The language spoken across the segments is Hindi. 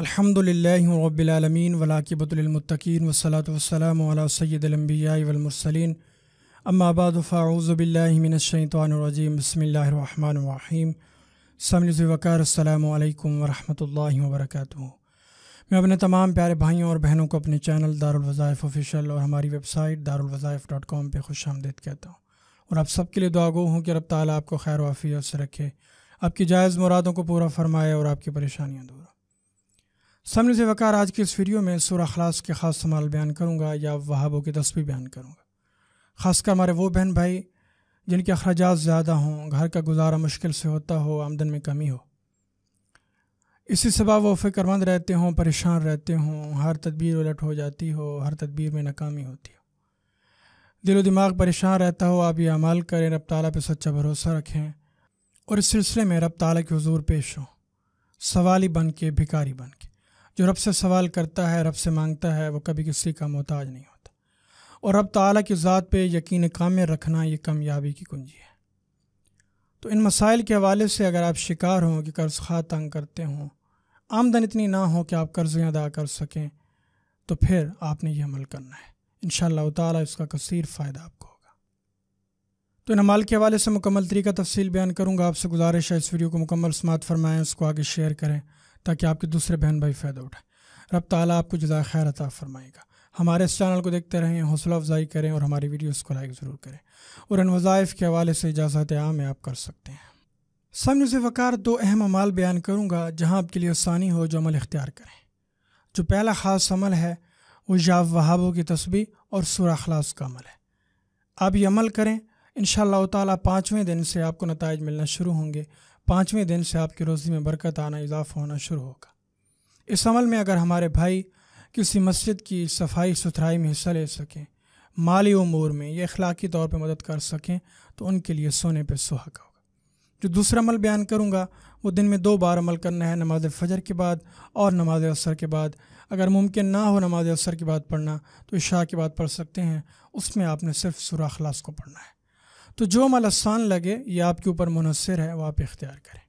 अलहमदिल्लाबीआलमीन रब्बिल वसलात वसलम वस्सलातु वलमसलिन अला सय्यिदिल अंबिया वल मुरसलीन अम्मा मैं अपने तमाम प्यारे भाइयों और बहनों को अपने चैनल दारुल वज़ाइफ़ ऑफिशियल और हमारी वेबसाइट दारुल डॉट कॉम पर खुश आमदेद कहता हूँ और आप सबके लिए दुआगो हूँ कि रब ताला आपको खैर वाफियत से रखे आपकी जायज़ मुरादों को पूरा फरमाए और आपकी परेशानियाँ दूर सामने से वकार आज के इस वीडियो में सूर्य अखलास के ख़ास समाल बयान करूँगा या वहाबों की तस्वीर बयान करूँगा ख़ासकर हमारे वो बहन भाई जिनके अखराज ज़्यादा हों घर का गुजारा मुश्किल से होता हो आमदन में कमी हो इसी सबब वो फ़िक्रमंद रहते हों परेशान रहते हों हर तदबीर उलट हो जाती हो हर तदबीर में नाकामी होती हो दिलो दिमाग परेशान रहता हो आप ये अमल करें रब तला पर सच्चा भरोसा रखें और इस सिलसिले में रब ताला के हजूर पेश हों सवाली बन के भिकारी बन के जो रब से सवाल करता है रब से मांगता है वो कभी किसी का मोहताज नहीं होता और रब ताला की ज़ात पे यकीन काम रखना ये कामयाबी की कुंजी है तो इन मसाइल के हवाले से अगर आप शिकार हों कि कर्ज़ खा तंग करते हों आमदन इतनी ना हो कि आप कर्ज अदा कर सकें तो फिर आपने ये अमल करना है इन ताला इसका कसर फ़ायदा आपको होगा तो इन अमाल के हवाले से मुकम्मल तरीका तफसील बयान करूँगा आपसे गुजारिश है इस वीडियो को मुकम्मल समात फरमाएँ उसको आगे शेयर करें ताकि आपके दूसरे बहन भाई फ़ायदा उठाएं रब ताला आपको जुदा खैर अता फरमाएगा हमारे इस चैनल को देखते रहें हौसला अफजाई करें और हमारी वीडियोस को लाइक ज़रूर करें और इन वज़ाइफ़ के हवाले से इजाज़त आम आप कर सकते हैं सामने से वक़ार दो अहम अमाल बयान करूँगा जहाँ आपके लिए आसानी हो जो अमल इख्तियार करें जो पहला ख़ास अमल है वो जाव वहाबों की तस्वीर और सुराखलास का अमल है आप ये अमल करें इन ताला पाँचवें दिन से आपको नतज मिलना शुरू होंगे पाँचवें दिन से आपकी रोज़ी में बरकत आना इजाफा होना शुरू होगा इस अमल में अगर हमारे भाई किसी मस्जिद की सफाई सुथराई में हिस्सा ले सकें माली उमूर में या अखलाकी तौर पर मदद कर सकें तो उनके लिए सोने पर सुहाग होगा जो दूसरा अमल बयान करूँगा वो दिन में दो बार अमल करना है नमाज फ़जर के बाद और नमाज असर के बाद अगर मुमकिन ना हो नमाज असर के बाद पढ़ना तो इशा के बाद पढ़ सकते हैं उसमें आपने सिर्फ सुरा अखलास को पढ़ना है तो जो अमल आसान लगे या आपके ऊपर मुनसर है वह आप इख्तियार करें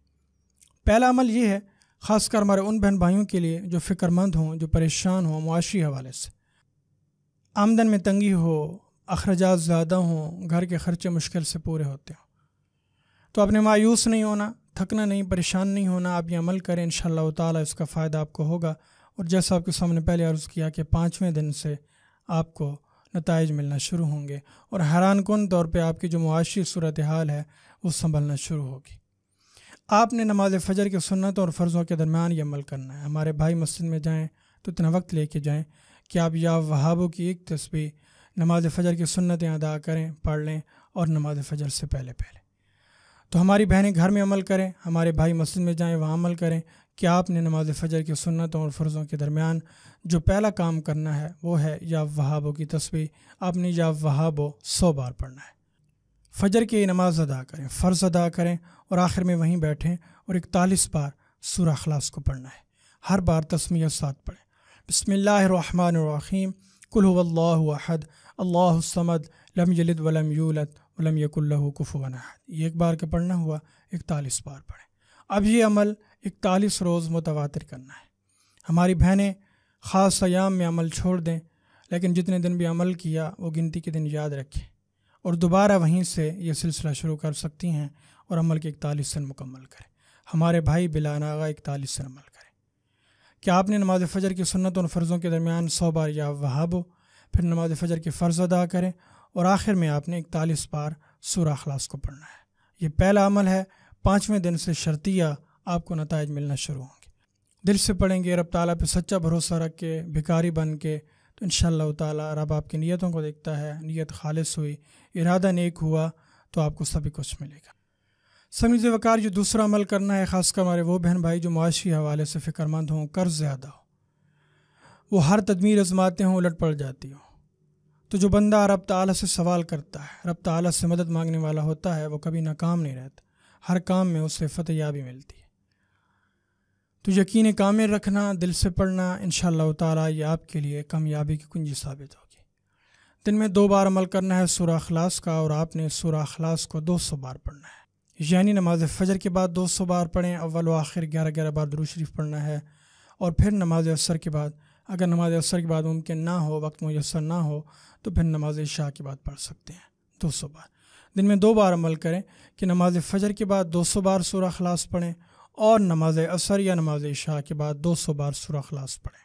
पहला अमल ये है ख़ासकर हमारे उन बहन भाइयों के लिए जो फ़िक्रमंद हों जो परेशान हों मुआशी हवाले से आमदन में तंगी हो अखराज ज़्यादा हों घर के ख़र्चे मुश्किल से पूरे होते हों तो आपने मायूस नहीं होना थकना नहीं परेशान नहीं होना आप ये अमल करें इन ताला इसका फ़ायदा आपको होगा और जैसा आपके सामने पहले अर्ज़ किया कि पाँचवें दिन से आपको नतज मिलना शुरू होंगे और हैरान कन तौर पर आपकी जो मुआशी सूरत हाल है वो संभलना शुरू होगी आपने नमाज फ़जर की सुनत और फ़र्ज़ों के दरमियान ये अमल करना है हमारे भाई मस्जिद में जाएँ तो इतना वक्त लेके जाएँ कि आप या वहाबों की एक तस्वीर नमाज फ़जर की सुनतें अदा करें पढ़ लें और नमाज फ़जर से पहले पहले तो हमारी बहनें घर में अमल करें हमारे भाई मस्जिद में जाएँ वहाँ अमल करें कि आपने नमाज फ़जर की सुन्नतों और फ़र्ज़ों के दरमियान जो पहला काम करना है वो है या वहाबो की तस्वीर आपने या वहाबो सौ बार पढ़ना है फजर की नमाज अदा करें फ़र्ज़ अदा करें और आखिर में वहीं बैठें और इकतालीस बार सूर अखलास को पढ़ना है हर बार तस्वीर साथ पढ़ें बसमीम कुल्लाहद अल्लाहमद लम यलद वलम यूलत वलम यकुल्लु ये एक बार का पढ़ना हुआ इकतालीस बार पढ़ें अब ये अमल इकतालीस रोज़ मुतवा करना है हमारी बहनें ख़ास सयाम में अमल छोड़ दें लेकिन जितने दिन भी अमल किया वो गिनती के दिन याद रखें और दोबारा वहीं से ये सिलसिला शुरू कर सकती हैं और अमल के इकतालीस दिन मुकम्मल करें हमारे भाई बिलानागा इकतालीस दिन अमल करें क्या आपने नमाज फ़जर की सुनत और फ़र्ज़ों के दरमियान सौ बार या वहाबो फिर नमाज फ़जर के फ़र्ज़ अदा करें और आखिर में आपने इकतालीस बार सूरा को पढ़ना है ये पहला अमल है पाँचवें दिन से शर्तिया आपको नतज मिलना शुरू होंगे दिल से पढ़ेंगे रब ताला पे सच्चा भरोसा रख के भिकारी बन के तो इन ताला रब आपकी नीयतों को देखता है नीयत खालिस हुई इरादा नेक हुआ तो आपको सभी कुछ मिलेगा समझ वकार जो दूसरा अमल करना है ख़ासकर हमारे वो बहन भाई जो मुआशी हवाले से फ़िक्रमंद हों कर्ज़ ज़्यादा हो वो हर तदमीर आजमाते हों उलट पड़ जाती हों तो जो बंदा रब तला से सवाल करता है रब तला से मदद मांगने वाला होता है वो कभी नाकाम नहीं रहता हर काम में उसे याबी मिलती है तो यकीन कामिल रखना दिल से पढ़ना इन ताला ये आपके लिए कामयाबी की कुंजी साबित होगी दिन में दो बार अमल करना है सूर्य अखलास का और आपने सूर्य अखलास को दो सौ बार पढ़ना है यानी नमाज फ़जर के बाद दो सौ बार पढ़ें अव्वल व आखिर ग्यारह ग्यारह बार दरू शरीफ पढ़ना है और फिर नमाज असर के बाद अगर नमाज असर के बाद मुमकिन ना हो वक्त मैसर ना हो तो फिर नमाज शाह के बाद पढ़ सकते हैं दो सौ बार दिन में दो बार अमल करें कि नमाज फ़जर के बाद दो सौ बार सूर्य अखलास पढ़ें और नमाज असर या नमाज शाह के बाद दो सौ बार सुरखलास पढ़ें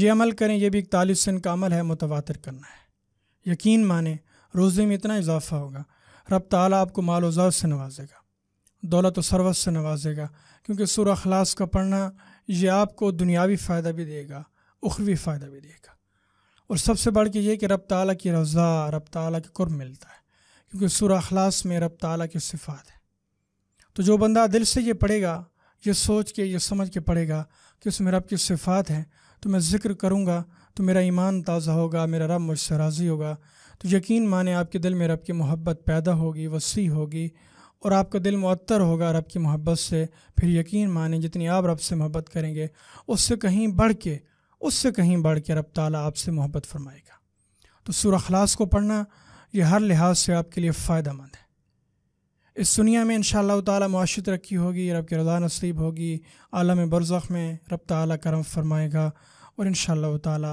यह अमल करें यह भी इकतालीस दिन का अमल है मुतवातर करना है यकीन माने रोज़े में इतना इजाफा होगा रब ताला आपको माल वजार से नवाजेगा दौलत व सरवत से नवाजेगा क्योंकि सूर का पढ़ना ये आपको दुनियावी फ़ायदा भी देगा उखवी फ़ायदा भी देगा और सबसे बढ़ के ये कि रब ताली की रज़ा रब ताली के कुर्ब मिलता है क्योंकि सूर में रब ताली की सिफ़ात है तो जो बंदा दिल से ये पढ़ेगा ये सोच के ये समझ के पढ़ेगा कि उसमें रब की सिफ़ात हैं तो मैं ज़िक्र करूँगा तो मेरा ईमान ताज़ा होगा मेरा रब मुझसे राज़ी होगा तो यकीन माने आपके दिल में रब की मोहब्बत पैदा होगी वसी होगी और आपका दिल मअतर होगा रब की मोहब्बत से फिर यकीन माने जितनी आप रब से मोहब्बत करेंगे उससे कहीं बढ़ के उससे कहीं बढ़ के रब ताला आपसे मोहब्बत फरमाएगा तो सूर्य को पढ़ना ये हर लिहाज से आपके लिए फ़ायदा मंद है इस दुनिया में इन ताला माशी तरक्की होगी रब की रजा नसीब होगी आलम बरज़ में रब ताला करम फरमाएगा और इन ताला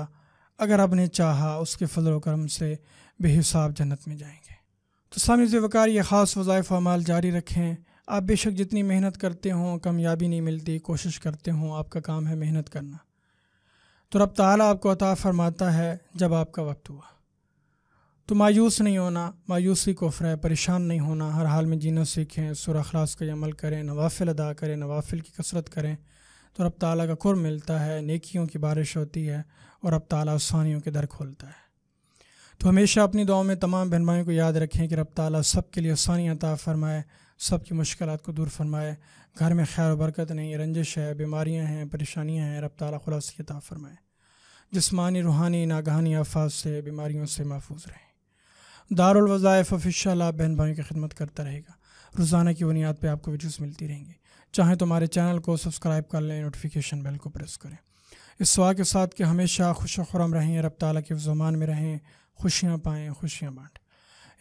अगर रब ने चाहा उसके फजल करम से बेहिसाब जन्नत में जाएंगे तो सामने वकार ये ख़ास वज़ाइफ़ अमाल जारी रखें आप बेशक जितनी मेहनत करते हों कामयाबी नहीं मिलती कोशिश करते हों आपका काम है मेहनत करना तो रब ताला आपको अता फ़रमाता है जब आपका वक्त हुआ तो मायूस नहीं होना मायूसी कुफ्र है परेशान नहीं होना हर हाल में जीना सीखें सुर अखलास का अमल करें नवाफिल अदा करें नवाफिल की कसरत करें तो रब ताली का कुर मिलता है नेकियों की बारिश होती है और रब ताली आसानियों के दर खोलता है तो हमेशा अपनी दुआ में तमाम बहन भाई को याद रखें कि रब ताली सब के लिए आसानी अता फ़रमाए सब की मुश्किल को दूर फरमाए घर में खैर बरकत नहीं रंजिश है बीमारियाँ हैं परेशानियाँ हैं रब ताली खुलासी अता फ़रमाए जिसमानी रूहानी नागहानी आफात से बीमारियों से महफूज रहें दारवाज़ाइफ ऑफिशियल आप बहन भाई की खिदमत करता रहेगा रोज़ाना की बुनियाद पर आपको वीडियोज़ मिलती रहेंगी चाहे तो हमारे चैनल को सब्सक्राइब कर लें नोटिफिकेशन बेल को प्रेस करें इस दुआ के साथ कि हमेशा खुश खुरम रहें रब ताला के ज़ुमान में रहें खुशियाँ पाएँ खुशियाँ बाँटें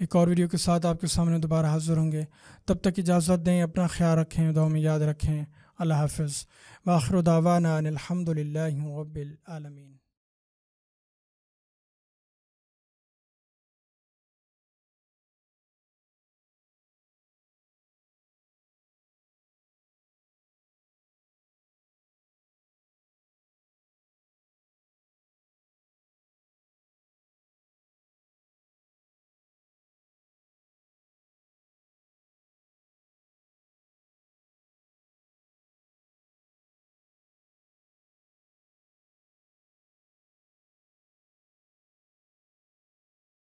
एक और वीडियो के साथ आपके सामने दोबारा हाजिर होंगे तब तक इजाज़त दें अपना ख्याल रखें दो में याद रखें अल्लाह हाफ़ वाखर दावाना